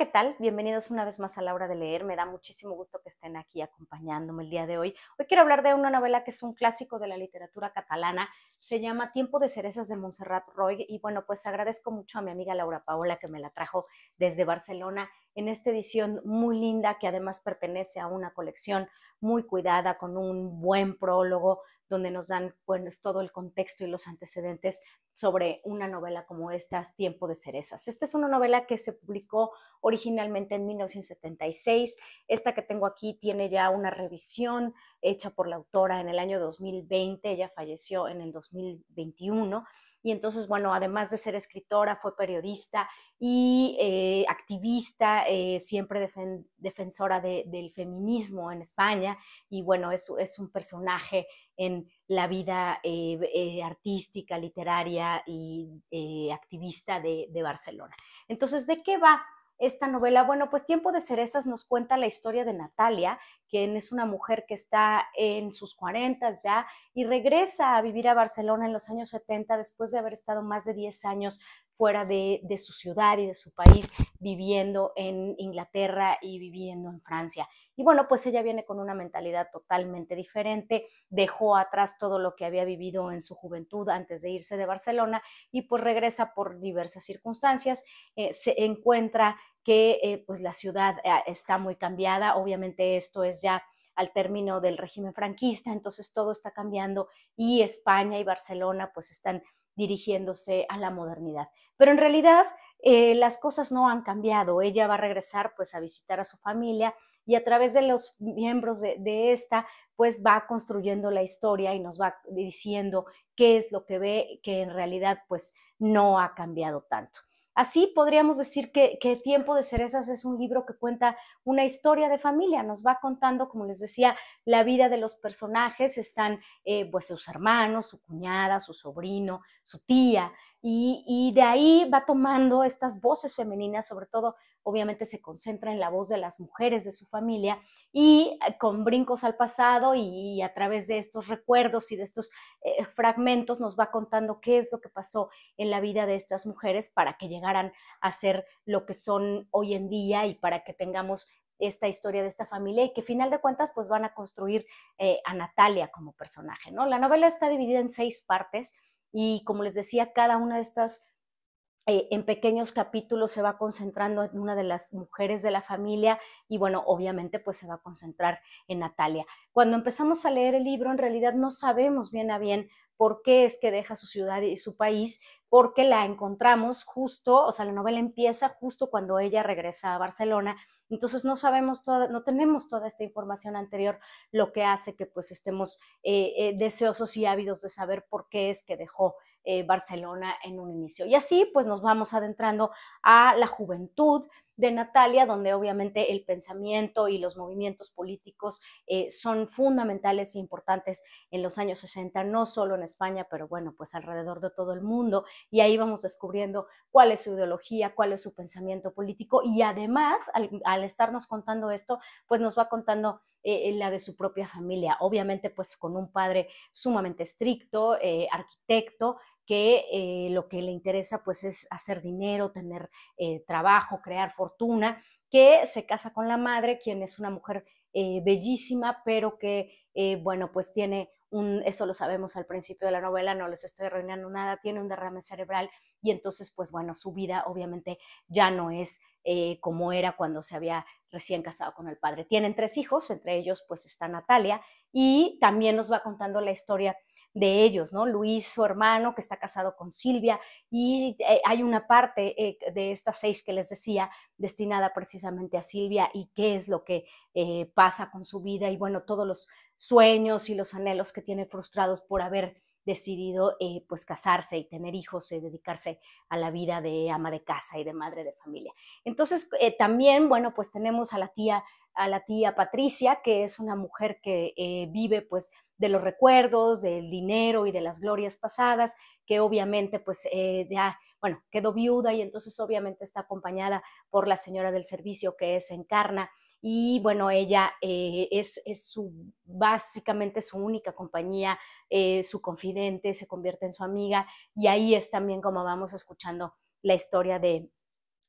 ¿qué tal? Bienvenidos una vez más a la hora de leer. Me da muchísimo gusto que estén aquí acompañándome el día de hoy. Hoy quiero hablar de una novela que es un clásico de la literatura catalana. Se llama Tiempo de cerezas de Montserrat Roy. Y bueno, pues agradezco mucho a mi amiga Laura Paola que me la trajo desde Barcelona en esta edición muy linda que además pertenece a una colección muy cuidada con un buen prólogo donde nos dan todo el contexto y los antecedentes sobre una novela como esta, Tiempo de cerezas. Esta es una novela que se publicó originalmente en 1976. Esta que tengo aquí tiene ya una revisión hecha por la autora en el año 2020, ella falleció en el 2021. Y entonces, bueno, además de ser escritora, fue periodista y eh, activista, eh, siempre defensora del feminismo en España. Y bueno, es, un personaje en la vida eh, artística, literaria y activista de Barcelona. Entonces, ¿de qué va esta novela? Bueno, pues Tiempo de Cerezas nos cuenta la historia de Natalia, quien es una mujer que está en sus cuarentas ya y regresa a vivir a Barcelona en los años 70 después de haber estado más de 10 años fuera de, su ciudad y de su país, viviendo en Inglaterra y viviendo en Francia. Y bueno, pues ella viene con una mentalidad totalmente diferente, dejó atrás todo lo que había vivido en su juventud antes de irse de Barcelona y pues regresa por diversas circunstancias, eh, se encuentra que eh, pues la ciudad eh, está muy cambiada, obviamente esto es ya al término del régimen franquista, entonces todo está cambiando y España y Barcelona pues están dirigiéndose a la modernidad. Pero en realidad eh, las cosas no han cambiado, ella va a regresar pues a visitar a su familia y a través de los miembros de, de esta pues va construyendo la historia y nos va diciendo qué es lo que ve que en realidad pues no ha cambiado tanto. Así podríamos decir que, Tiempo de Cerezas es un libro que cuenta una historia de familia, nos va contando, como les decía, la vida de los personajes, están eh, pues, sus hermanos, su cuñada, su sobrino, su tía, y, de ahí va tomando estas voces femeninas, sobre todo obviamente se concentra en la voz de las mujeres de su familia y eh, con brincos al pasado y, a través de estos recuerdos y de estos eh, fragmentos nos va contando qué es lo que pasó en la vida de estas mujeres para que llegaran a ser lo que son hoy en día y para que tengamos esta historia de esta familia y que final de cuentas pues van a construir eh, a Natalia como personaje, ¿no? La novela está dividida en seis partes y como les decía, cada una de estas eh, en pequeños capítulos se va concentrando en una de las mujeres de la familia y bueno, obviamente pues se va a concentrar en Natalia. Cuando empezamos a leer el libro, en realidad no sabemos bien a bien por qué es que deja su ciudad y su país, porque la encontramos justo, o sea, la novela empieza justo cuando ella regresa a Barcelona, entonces no sabemos no tenemos toda esta información anterior, lo que hace que pues estemos eh, eh, deseosos y ávidos de saber por qué es que dejó eh, Barcelona en un inicio. Y así pues nos vamos adentrando a la juventud, de Natalia, donde obviamente el pensamiento y los movimientos políticos eh, son fundamentales e importantes en los años 60, no solo en España, pero bueno, pues alrededor de todo el mundo. Y ahí vamos descubriendo cuál es su ideología, cuál es su pensamiento político. Y además, al, estarnos contando esto, pues nos va contando eh, eh, la de su propia familia. Obviamente, pues con un padre sumamente estricto, arquitecto, que eh, lo que le interesa pues es hacer dinero, tener eh, trabajo, crear fortuna, que se casa con la madre, quien es una mujer eh, bellísima, pero que, bueno, pues tiene un, eso lo sabemos al principio de la novela, no les estoy arruinando nada, tiene un derrame cerebral y entonces, pues bueno, su vida obviamente ya no es como era cuando se había recién casado con el padre. Tienen tres hijos, entre ellos pues está Natalia y también nos va contando la historia de ellos, ¿no? Luis, su hermano, que está casado con Silvia, y eh, hay una parte eh, de estas seis que les decía destinada precisamente a Silvia y qué es lo que eh, pasa con su vida y bueno, todos los sueños y los anhelos que tiene frustrados por haber decidido eh, pues casarse y tener hijos y eh, dedicarse a la vida de ama de casa y de madre de familia. Entonces eh, también, bueno, pues tenemos a la tía a la tía Patricia, que es una mujer que vive pues de los recuerdos, del dinero y de las glorias pasadas, que obviamente pues ya, bueno, quedó viuda y entonces obviamente está acompañada por la señora del servicio que es Encarna y bueno, ella eh, es, su, básicamente su única compañía, eh, su confidente, se convierte en su amiga y ahí es también como vamos escuchando la historia de,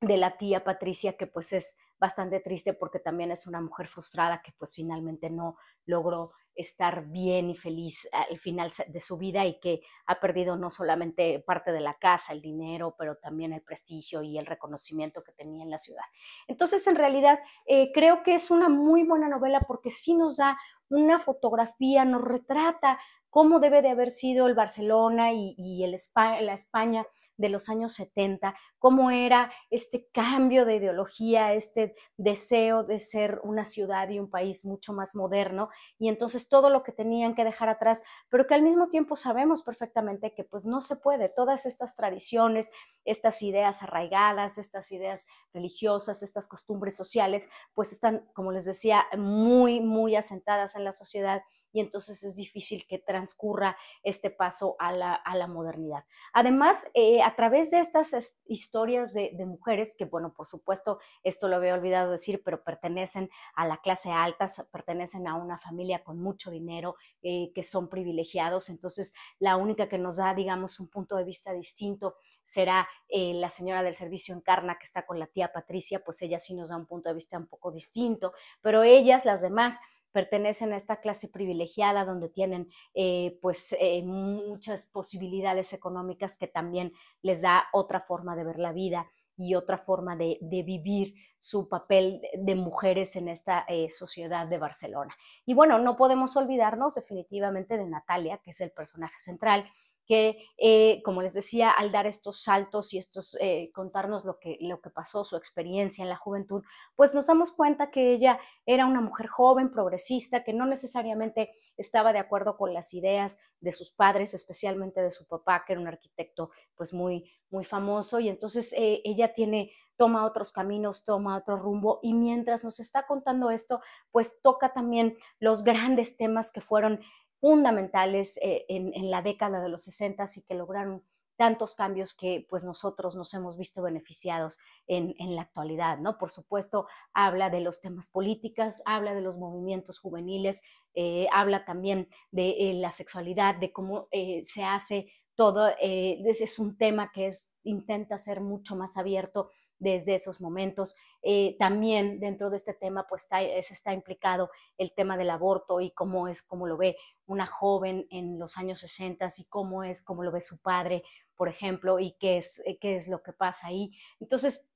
de la tía Patricia, que pues es bastante triste porque también es una mujer frustrada que pues finalmente no logró estar bien y feliz al final de su vida y que ha perdido no solamente parte de la casa, el dinero, pero también el prestigio y el reconocimiento que tenía en la ciudad. Entonces, en realidad, eh, creo que es una muy buena novela porque sí nos da una fotografía, nos retrata cómo debe de haber sido el Barcelona y, y el la España de los años 70, cómo era este cambio de ideología, este deseo de ser una ciudad y un país mucho más moderno, y entonces todo lo que tenían que dejar atrás, pero que al mismo tiempo sabemos perfectamente que pues no se puede, todas estas tradiciones, estas ideas arraigadas, estas ideas religiosas, estas costumbres sociales, pues están, como les decía, muy, muy asentadas en la sociedad y entonces es difícil que transcurra este paso a la, modernidad. Además, eh, a través de estas historias de, mujeres, que bueno, por supuesto, esto lo había olvidado decir, pero pertenecen a la clase alta, pertenecen a una familia con mucho dinero, eh, que son privilegiados, entonces la única que nos da, digamos, un punto de vista distinto será eh, la señora del servicio encarna que está con la tía Patricia, pues ella sí nos da un punto de vista un poco distinto, pero ellas, las demás, pertenecen a esta clase privilegiada donde tienen eh, pues eh, muchas posibilidades económicas que también les da otra forma de ver la vida y otra forma de, vivir su papel de mujeres en esta eh, sociedad de Barcelona. Y bueno, no podemos olvidarnos definitivamente de Natalia, que es el personaje central, que, eh, como les decía, al dar estos saltos y estos, eh, contarnos lo que, lo que pasó, su experiencia en la juventud, pues nos damos cuenta que ella era una mujer joven, progresista, que no necesariamente estaba de acuerdo con las ideas de sus padres, especialmente de su papá, que era un arquitecto pues muy, muy famoso, y entonces eh, ella tiene toma otros caminos, toma otro rumbo. Y mientras nos está contando esto, pues toca también los grandes temas que fueron fundamentales eh, en, la década de los 60 y que lograron tantos cambios que pues nosotros nos hemos visto beneficiados en, la actualidad, ¿no? Por supuesto, habla de los temas políticas, habla de los movimientos juveniles, eh, habla también de eh, la sexualidad, de cómo se hace todo, ese es un tema que intenta ser mucho más abierto desde esos momentos. Eh, también dentro de este tema, pues está, está implicado el tema del aborto y cómo es, cómo lo ve una joven en los años 60 y cómo es, cómo lo ve su padre, por ejemplo, y qué es, eh, qué es lo que pasa ahí. Entonces,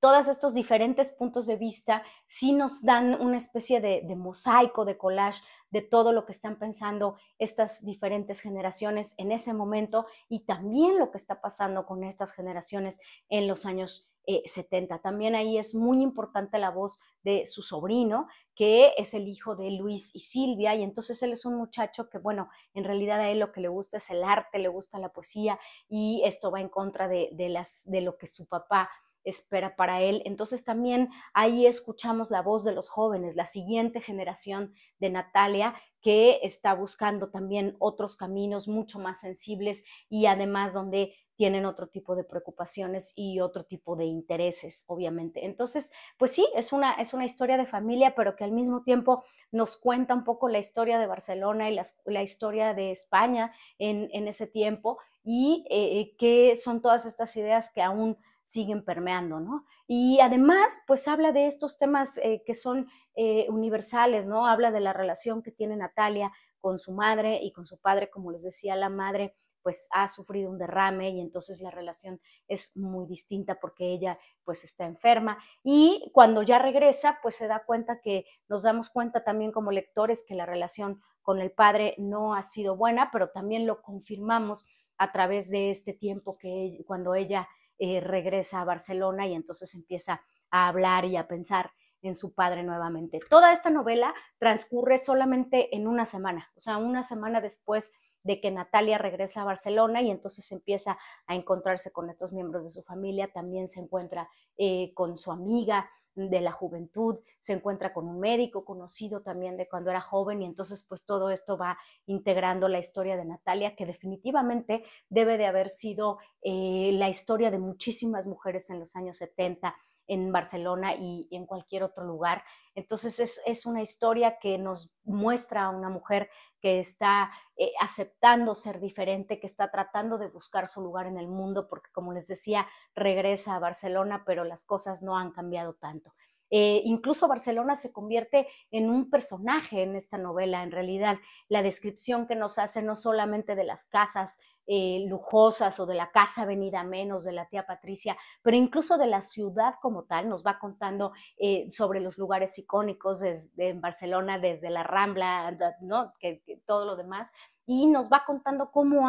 todos estos diferentes puntos de vista sí nos dan una especie de, de, mosaico, de collage de todo lo que están pensando estas diferentes generaciones en ese momento y también lo que está pasando con estas generaciones en los años 70. Eh, también ahí es muy importante la voz de su sobrino, que es el hijo de Luis y Silvia, y entonces él es un muchacho que, bueno, en realidad a él lo que le gusta es el arte, le gusta la poesía, y esto va en contra de, de las, de lo que su papá espera para él. Entonces también ahí escuchamos la voz de los jóvenes, la siguiente generación de Natalia, que está buscando también otros caminos mucho más sensibles y además donde tienen otro tipo de preocupaciones y otro tipo de intereses, obviamente. Entonces, pues sí, es una, es una historia de familia, pero que al mismo tiempo nos cuenta un poco la historia de Barcelona y la, historia de España en, en ese tiempo y eh, eh que son todas estas ideas que aún siguen permeando, ¿no? Y además, pues habla de estos temas eh, que son eh, universales, ¿no? Habla de la relación que tiene Natalia con su madre y con su padre, como les decía, la madre pues ha sufrido un derrame y entonces la relación es muy distinta porque ella pues está enferma. Y cuando ya regresa, pues se da cuenta que nos damos cuenta también como lectores que la relación con el padre no ha sido buena, pero también lo confirmamos a través de este tiempo que cuando ella eh, regresa a Barcelona y entonces empieza a hablar y a pensar en su padre nuevamente. Toda esta novela transcurre solamente en una semana, o sea, una semana después de que Natalia regresa a Barcelona y entonces empieza a encontrarse con estos miembros de su familia, también se encuentra eh, con su amiga de la juventud, se encuentra con un médico conocido también de cuando era joven y entonces pues todo esto va integrando la historia de Natalia, que definitivamente debe de haber sido eh, la historia de muchísimas mujeres en los años 70 en Barcelona y en cualquier otro lugar. Entonces es, una historia que nos muestra a una mujer que está eh, aceptando ser diferente, que está tratando de buscar su lugar en el mundo, porque como les decía, regresa a Barcelona, pero las cosas no han cambiado tanto. Eh, incluso Barcelona se convierte en un personaje en esta novela, en realidad. La descripción que nos hace no solamente de las casas eh, lujosas o de la casa venida menos de la tía Patricia, pero incluso de la ciudad como tal, nos va contando eh, sobre los lugares icónicos desde, en Barcelona, desde la Rambla, ¿no? que, todo lo demás, y nos va contando cómo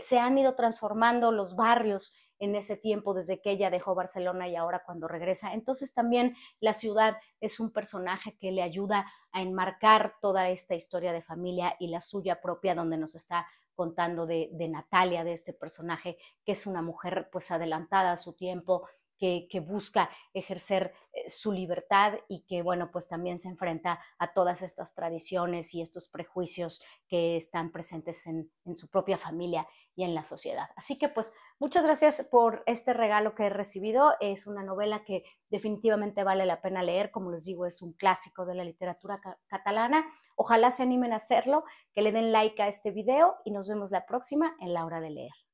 se han ido transformando los barrios en ese tiempo desde que ella dejó Barcelona y ahora cuando regresa. Entonces también la ciudad es un personaje que le ayuda a enmarcar toda esta historia de familia y la suya propia donde nos está contando de, Natalia, de este personaje que es una mujer pues adelantada a su tiempo, que, busca ejercer eh, su libertad y que, bueno, pues también se enfrenta a todas estas tradiciones y estos prejuicios que están presentes en, su propia familia y en la sociedad. Así que, pues, muchas gracias por este regalo que he recibido. Es una novela que definitivamente vale la pena leer. Como les digo, es un clásico de la literatura catalana. Ojalá se animen a hacerlo, que le den like a este video y nos vemos la próxima en la hora de leer.